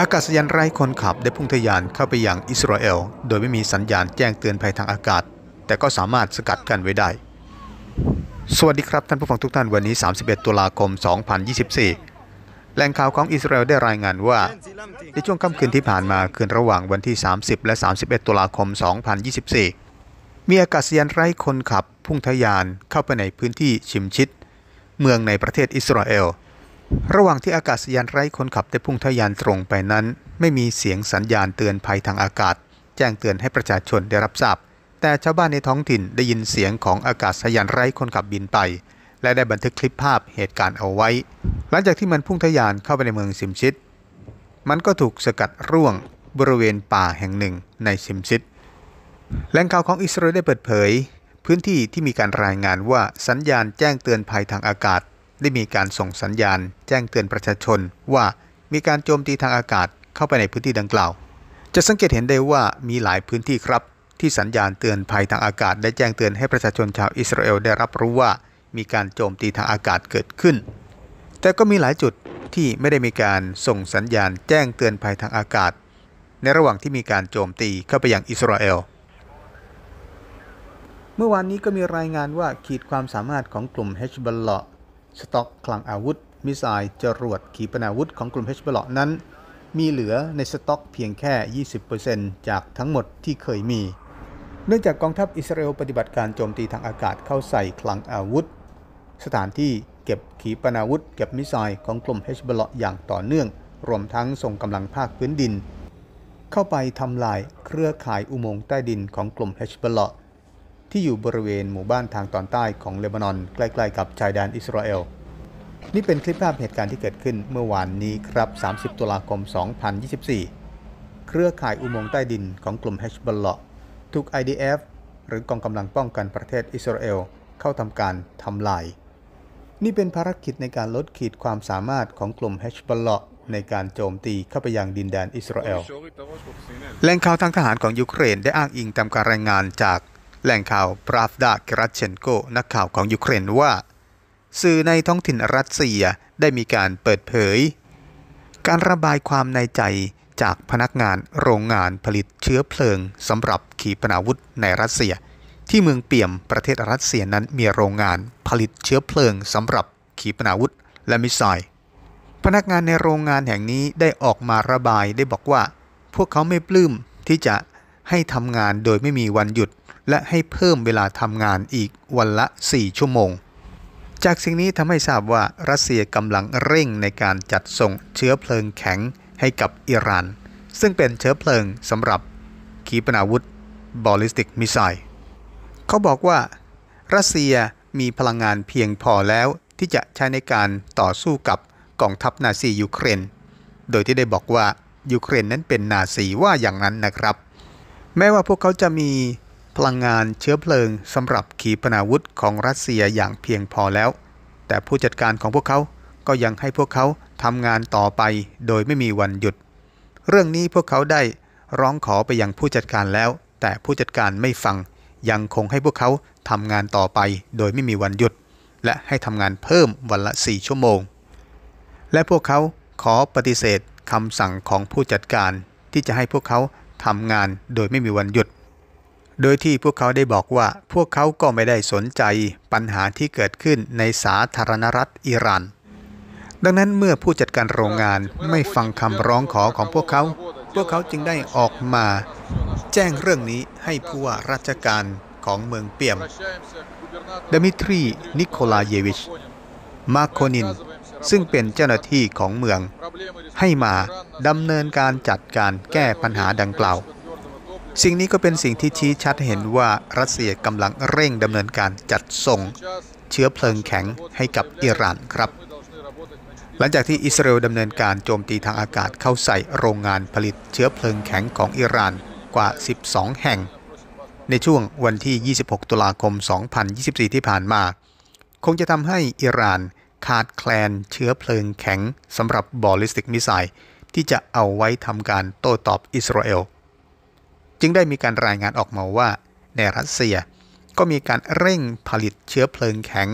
อากาศยานไร้คนขับได้พุ่งทะยานเข้าไปยังอิสราเอล โดยไม่มีสัญญาณแจ้งเตือนภัยทางอากาศ แต่ก็สามารถสกัดกันไว้ได้ สวัสดีครับท่านผู้ฟังทุกท่านวันนี้ 31 ตุลาคม 2024 แหล่งข่าวของอิสราเอลได้รายงานว่า ในช่วงค่ำคืนที่ผ่านมาคืนระหว่างวันที่ 30 และ 31 ตุลาคม 2024 มีอากาศยานไร้คนขับพุ่งทะยานเข้าไปในพื้นที่ชิมชิด เมืองในประเทศอิสราเอลระหว่างที่อากาศยานไร้คนขับได้พุ่งทะยานตรงไปนั้น ไม่มีเสียงสัญญาณเตือนภัยทางอากาศ แจ้งเตือนให้ประชาชนได้รับทราบแต่ชาวบ้านในท้องถิ่นได้ยินเสียงของอากาศยานไร้คนขับบินไป และได้บันทึกคลิปภาพเหตุการณ์เอาไว้ หลังจากที่มันพุ่งทะยานเข้าไปในเมืองซิมชิตมันก็ถูกสกัดร่วงบริเวณป่าแห่งหนึ่งในซิมชิตแหล่งข่าวของอิสราเอลได้เปิดเผย พื้นที่ที่มีการรายงานว่าสัญญาณแจ้งเตือนภัยทางอากาศได้มีการส่งสัญญาณ แจ้งเตือนประชาชนว่ามีการโจมตีทางอากาศเข้าไปในพื้นที่ดังกล่าว จะสังเกตเห็นได้ว่ามีหลายพื้นที่ครับ ที่สัญญาณเตือนภัยทางอากาศได้แจ้งเตือนให้ประชาชนชาวอิสราเอลได้รับรู้ว่ามีการโจมตีทางอากาศเกิดขึ้น แต่ก็มีหลายจุดที่ไม่ได้มีการส่งสัญญาณแจ้งเตือนภัยทางอากาศ ในระหว่างที่มีการโจมตีเข้าไปยังอิสราเอลเมื่อวานนี้ก็มีรายงานว่าขีดความสามารถของกลุ่มเฮชบัลเลาะสต็อกคลังอาวุธ มิสไซล์จรวดขีปนาวุธของกลุ่มเฮชบลลอนั้น มีเหลือในสต็อกเพียงแค่ 20%จากทั้งหมดที่เคยมี เนื่องจากกองทัพอิสราเอลปฏิบัติการโจมตีทางอากาศเข้าใส่คลังอาวุธ สถานที่เก็บขีปนาวุธเก็บมิสไซล์ของกลุ่มเฮชบลลออย่างต่อเนื่อง รวมทั้งส่งกำลังภาคพื้นดิน เข้าไปทำลายเครือข่ายอุโมงค์ใต้ดินของกลุ่มเฮชบลลอที่อยู่บริเวณหมู่บ้านทางตอนใต้ของเลบานอน ใกล้ ๆ กับชายแดนอิสราเอล นี่เป็นคลิปภาพเหตุการณ์ที่เกิดขึ้นเมื่อวานนี้ครับ 30ตุลาคม 2024 เครือข่ายอุโมงค์ใต้ดินของกลุ่มเฮชบัลเลาะถูก IDF หรือกองกำลังป้องกันประเทศอิสราเอล เข้าทำการทำลาย นี่เป็นภารกิจในการลดขีดความสามารถของกลุ่มเฮชบัลเลาะในการโจมตีเข้าไปยังดินแดนอิสราเอลแหล่งข่าวทางทหารของยูเครนได้อ้างอิงตามการรายงานจากแหล่งข่าวปราฟดากรัชเชนโกนักข่าวของยูเครนว่า สื่อในท้องถิ่นรัสเซียได้มีการเปิดเผย การระบายความในใจจากพนักงานโรงงานผลิตเชื้อเพลิงสำหรับขีปนาวุธในรัสเซีย ที่เมืองเปี่ยมประเทศรัสเซียนั้นมีโรงงานผลิตเชื้อเพลิงสำหรับขีปนาวุธและมิสไซล์พนักงานในโรงงานแห่งนี้ได้ออกมาระบายได้บอกว่า พวกเขาไม่ปลื้มที่จะให้ทำงานโดยไม่มีวันหยุดและให้เพิ่มเวลาทำงานอีกวันละ 4 ชั่วโมง จากสิ่งนี้ทำให้ทราบว่ารัสเซียกำลังเร่งในการจัดส่งเชื้อเพลิงแข็งให้กับอิหร่านซึ่งเป็นเชื้อเพลิงสำหรับขีปนาวุธ บอลิสติกมิสไซล์ เขาบอกว่ารัสเซียมีพลังงานเพียงพอแล้วที่จะใช้ในการต่อสู้กับกองทัพนาซียูเครน โดยที่ได้บอกว่ายูเครนนั้นเป็นนาซีว่าอย่างนั้นนะครับ แม้ว่าพวกเขาจะมีพลังงานเชื้อเพลิงสำหรับขีปนาวุธของรัสเซียอย่างเพียงพอแล้ว แต่ผู้จัดการของพวกเขาก็ยังให้พวกเขาทำงานต่อไปโดยไม่มีวันหยุด เรื่องนี้พวกเขาได้ร้องขอไปยังผู้จัดการแล้ว แต่ผู้จัดการไม่ฟังยังคงให้พวกเขาทำงานต่อไปโดยไม่มีวันหยุด และให้ทำงานเพิ่มวันละ4ชั่วโมง และพวกเขาขอปฏิเสธคำสั่งของผู้จัดการที่จะให้พวกเขาทำงานโดยไม่มีวันหยุดโดยที่พวกเขาได้บอกว่าพวกเขาก็ไม่ได้สนใจปัญหาที่เกิดขึ้นในสาธารณรัฐอิหร่านดังนั้นเมื่อผู้จัดการโรงงานไม่ฟังคำร้องขอของพวกเขา พวกเขาจึงได้ออกมา แจ้งเรื่องนี้ให้ผู้ว่าราชการของเมืองเปียมดมิทรี นิโคลาเยวิช มาโคนิน ซึ่งเป็นเจ้าหน้าที่ของเมือง ให้มาดำเนินการจัดการแก้ปัญหาดังกล่าวสิ่งนี้ก็เป็นสิ่งที่ชี้ชัดเห็นว่ารัสเซียกำลังเร่งดำเนินการจัดส่งเชื้อเพลิงแข็งให้กับอิหร่านครับ หลังจากที่อิสราเอลดำเนินการโจมตีทางอากาศเข้าใส่โรงงานผลิตเชื้อเพลิงแข็งของอิหร่านกว่า 12 แห่ง ในช่วงวันที่ 26ตุลาคม2024 ที่ผ่านมา คงจะทำให้อิหร่านขาดแคลนเชื้อเพลิงแข็งสำหรับบอลลิสติกมิไซล์ที่จะเอาไว้ทำการโต้ตอบอิสราเอลจึงได้มีการรายงานออกมาว่าในรัสเซียก็มีการเร่งผลิตเชื้อเพลิงแข็ง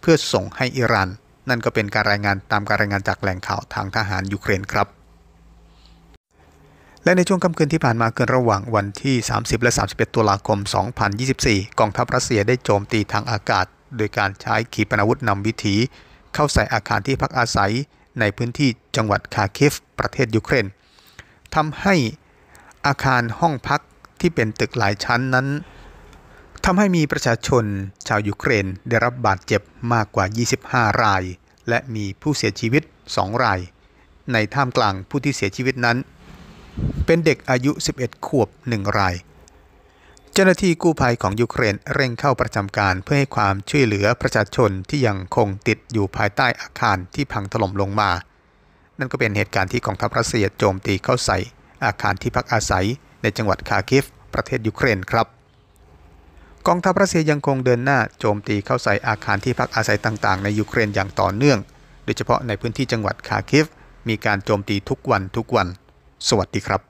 เพื่อส่งให้อิหร่าน นั่นก็เป็นการรายงานตามการรายงานจากแหล่งข่าวทางทหารยูเครนครับ และในช่วงค่ำคืนที่ผ่านมาเกินระหว่างวันที่ 30 และ 31 ตุลาคม 2024 กองทัพรัสเซียได้โจมตีทางอากาศ โดยการใช้ขีปนาวุธนำวิถี เข้าใส่อาคารที่พักอาศัยในพื้นที่จังหวัดคาคิฟประเทศยูเครนทำให้อาคารห้องพักที่เป็นตึกหลายชั้นนั้นทำให้มีประชาชนชาวยูเครนได้รับบาดเจ็บมากกว่า 25 ราย และมีผู้เสียชีวิต 2 รายในท่ามกลางผู้ที่เสียชีวิตนั้น เป็นเด็กอายุ 11 ขวบ 1 รายเจ้าหน้าที่กู้ภัยของยูเครนเร่งเข้าประจำการเพื่อให้ความช่วยเหลือประชาชนที่ยังคงติดอยู่ภายใต้อาคารที่พังถล่มลงมา นั่นก็เป็นเหตุการณ์ที่กองทัพรัสเซียโจมตีเข้าใส่อาคารที่พักอาศัยในจังหวัดคาคิฟประเทศยูเครนครับ กองทัพรัสเซียยังคงเดินหน้าโจมตีเข้าใส่อาคารที่พักอาศัยต่าง ๆในยูเครนอย่างต่อเนื่อง โดยเฉพาะในพื้นที่จังหวัดคาคิฟมีการโจมตีทุกวันทุกวัน สวัสดีครับ